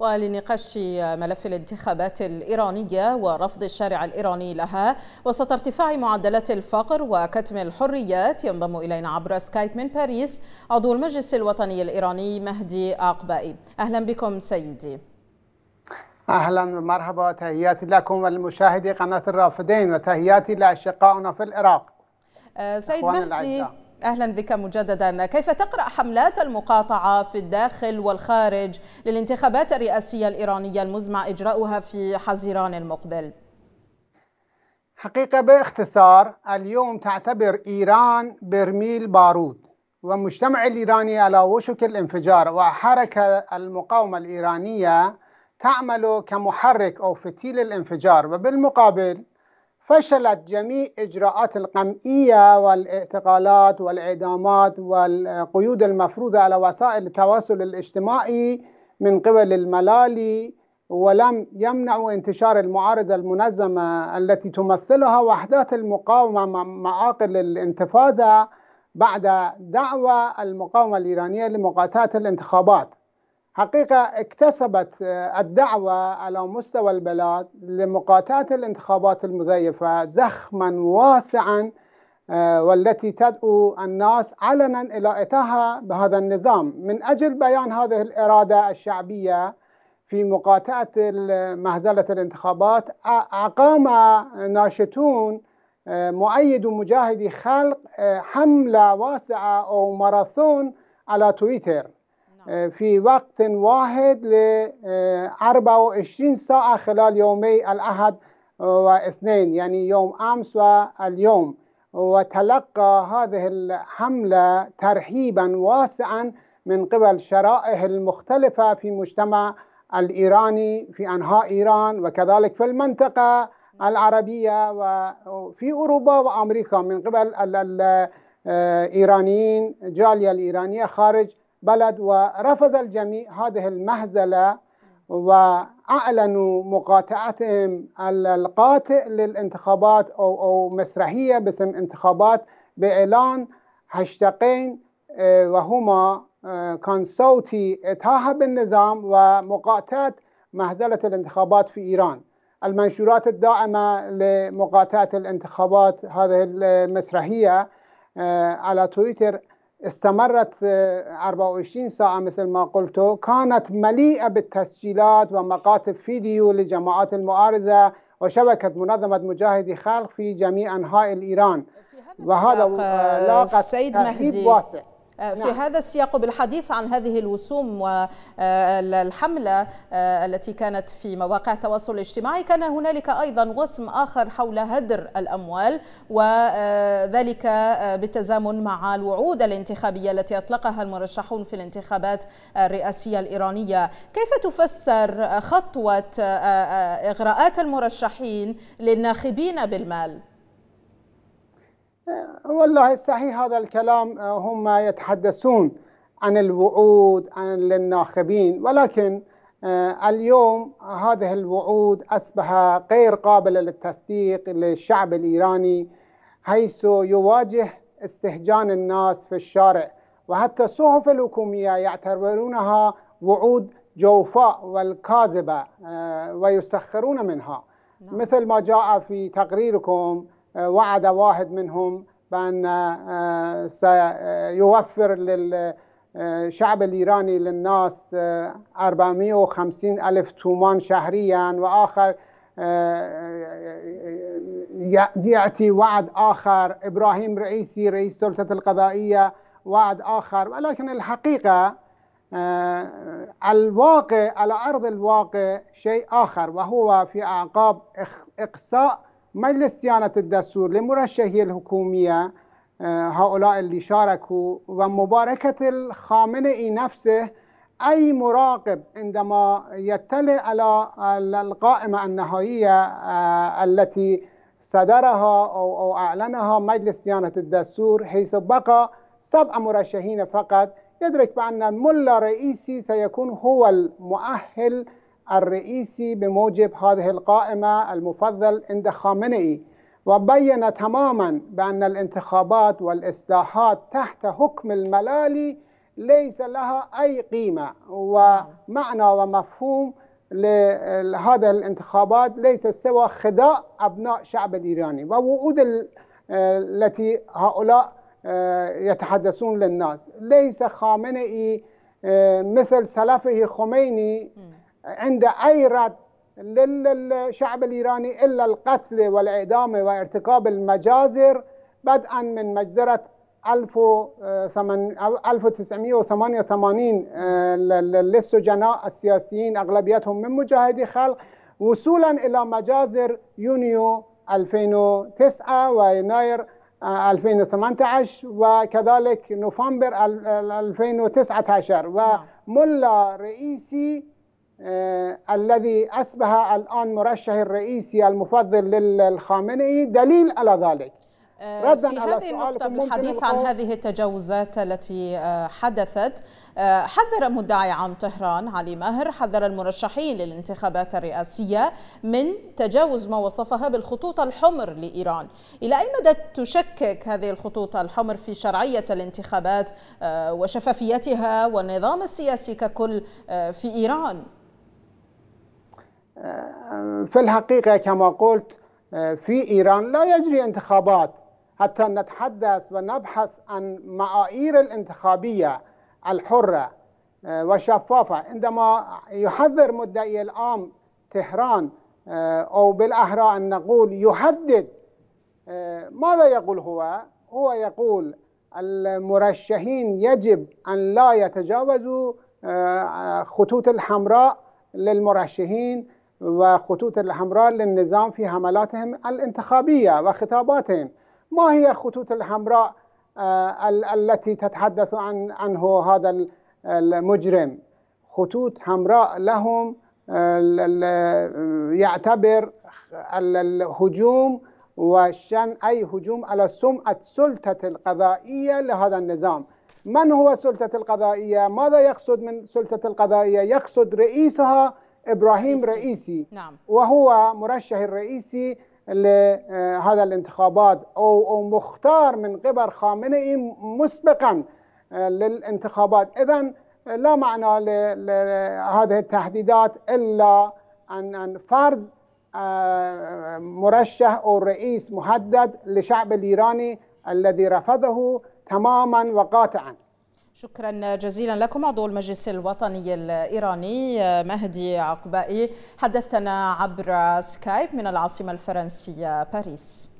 ولنقاش ملف الانتخابات الإيرانية ورفض الشارع الإيراني لها وسط ارتفاع معدلات الفقر وكتم الحريات ينضم إلينا عبر سكايب من باريس عضو المجلس الوطني الإيراني مهدي عقبائي أهلا بكم سيدي اهلا ومرحبا تهياتي لكم ولمشاهدي قناه الرافدين وتهياتي لاشقائنا في العراق آه، سيد مهدي أهلا بك مجددا كيف تقرأ حملات المقاطعة في الداخل والخارج للانتخابات الرئاسية الإيرانية المزمع إجراؤها في حزيران المقبل؟ حقيقة باختصار اليوم تعتبر إيران برميل بارود والمجتمع الإيراني على وشك الانفجار وحركة المقاومة الإيرانية تعمل كمحرك أو فتيل الانفجار وبالمقابل فشلت جميع إجراءات القمعية والاعتقالات والإعدامات والقيود المفروضة على وسائل التواصل الاجتماعي من قبل الملالي ولم يمنعوا انتشار المعارضة المنظمة التي تمثلها وحدات المقاومة معاقل الانتفاضة بعد دعوة المقاومة الإيرانية لمقاطعة الانتخابات حقيقة اكتسبت آه، الدعوة على مستوى البلاد لمقاطعة الانتخابات المزيفة زخما واسعا آه، والتي تدعو الناس علنا إلى إتاها بهذا النظام من أجل بيان هذه الإرادة الشعبية في مقاطعة مهزلة الانتخابات أقام ناشطون آه، مؤيد مجاهدي خلق حملة واسعة أو ماراثون على تويتر نعم. آه، في وقت واحد ل 24 آه، ساعة خلال يومي الأحد واثنين يعني يوم أمس واليوم وتلقى هذه الحملة ترحيبا واسعا من قبل شرائح المختلفة في مجتمع الإيراني في أنحاء إيران وكذلك في المنطقة نعم. العربية وفي أوروبا وأمريكا من قبل الإيرانيين آه، جالية الإيرانية خارج بلد ورفض الجميع هذه المهزلة وأعلنوا مقاطعتهم القاطع للانتخابات أو, أو مسرحية باسم انتخابات بإعلان هاشتاقين آه، وهما آه، كان صوتي إتاحة بالنظام ومقاطعة مهزلة الانتخابات في إيران المنشورات الداعمة لمقاطعة الانتخابات هذه المسرحية آه، على تويتر استمرت 24 آه، ساعة مثل ما قلت كانت مليئة بالتسجيلات ومقاطع فيديو لجماعات المعارضة وشبكة منظمة مجاهدي خلق في جميع أنحاء إيران وهذا لاقت السيد آه، مهدي واسع آه، في نعم. هذا السياق بالحديث عن هذه الوسوم والحملة آه، آه، التي كانت في مواقع التواصل الاجتماعي كان هنالك أيضا وسم آخر حول هدر الأموال وذلك بالتزامن مع الوعود الانتخابية التي أطلقها المرشحون في الانتخابات الرئاسية الإيرانية كيف تفسر خطوة إغراءات المرشحين للناخبين بالمال؟ والله صحيح هذا الكلام آه، هم يتحدثون عن الوعود عن للناخبين ولكن آه، اليوم هذه الوعود أصبح غير قابلة للتصديق للشعب الإيراني حيث يواجه استهجان الناس في الشارع وحتى الصحف الحكومية يعتبرونها وعود جوفاء والكاذبة آه، ويسخرون منها نعم. مثل ما جاء في تقريركم آه، وعد واحد منهم بأن آه، آه، سيوفر للشعب الإيراني للناس 450 ألف تومان شهريا وآخر يأتي وعد آخر إبراهيم رئيسي رئيس سلطة القضائية وعد آخر ولكن الحقيقة الواقع على أرض الواقع شيء آخر وهو في أعقاب إقصاء مجلس صيانة الدستور لمرشحي الحكومية اه، هؤلاء اللي شاركوا ومباركة الخامنئي نفسه أي مراقب عندما يطلع على القائمة النهائية اه، التي صدرها أو أعلنها مجلس صيانة الدستور حيث بقى سبع مرشحين فقط يدرك بأن ملا رئيسي سيكون هو المؤهل الرئيسي بموجب هذه القائمة المفضل عند خامنئي وبين تماما بأن الانتخابات والإصلاحات تحت حكم الملالي ليس لها أي قيمة ومعنى ومفهوم لهذه الانتخابات ليس سوى خداع أبناء الشعب الإيراني ووعود التي هؤلاء آه، يتحدثون للناس ليس خامنئي آه، مثل سلفه خميني عند أي رد للشعب الإيراني إلا القتل والإعدام وارتكاب المجازر بدءا من مجزرة 1988 آه، للسجناء السياسيين أغلبيتهم من مجاهدي خلق وصولا إلى مجازر يونيو 2009 ويناير 2018 آه، وكذلك نوفمبر 2019 نعم. وملا رئيسي آه، الذي أصبح الآن مرشح الرئيسي المفضل للخامنئي دليل على ذلك آه، ردا في على هذه النقطة بالحديث عن هذه التجاوزات التي آه، حدثت حذر مدعي عام طهران علي ماهر حذر المرشحين للانتخابات الرئاسية من تجاوز ما وصفها بالخطوط الحمر لإيران إلى أي مدى تشكك هذه الخطوط الحمر في شرعية الانتخابات وشفافيتها والنظام السياسي ككل في إيران؟ في الحقيقة كما قلت في إيران لا يجري انتخابات حتى نتحدث ونبحث عن معايير الانتخابية الحرة آه، وشفافة عندما يحذر مدعي العام تهران آه، أو بالأحرى أن نقول يحدد آه، ماذا يقول هو؟ هو يقول المرشحين يجب أن لا يتجاوزوا خطوط الحمراء للمرشحين وخطوط الحمراء للنظام في حملاتهم الانتخابية وخطاباتهم ما هي الخطوط الحمراء آه، التي تتحدث عن عنه هذا المجرم خطوط حمراء لهم آه، يعتبر الهجوم وشن أي هجوم على سمعة السلطة القضائية لهذا النظام من هو السلطة القضائية؟ ماذا يقصد من سلطة القضائية؟ يقصد رئيسها إبراهيم رئيسي نعم. وهو مرشح الرئيسي لهذا الانتخابات أو, مختار من قبل خامنئي مسبقا آه، للانتخابات إذا آه، لا معنى لهذه التحديدات إلا أن فرز آه، مرشح أو رئيس محدد لشعب الإيراني الذي رفضه تماما وقاطعا شكرا جزيلا لكم عضو المجلس الوطني الإيراني مهدي عقبائي حدثنا عبر سكايب من العاصمة الفرنسية باريس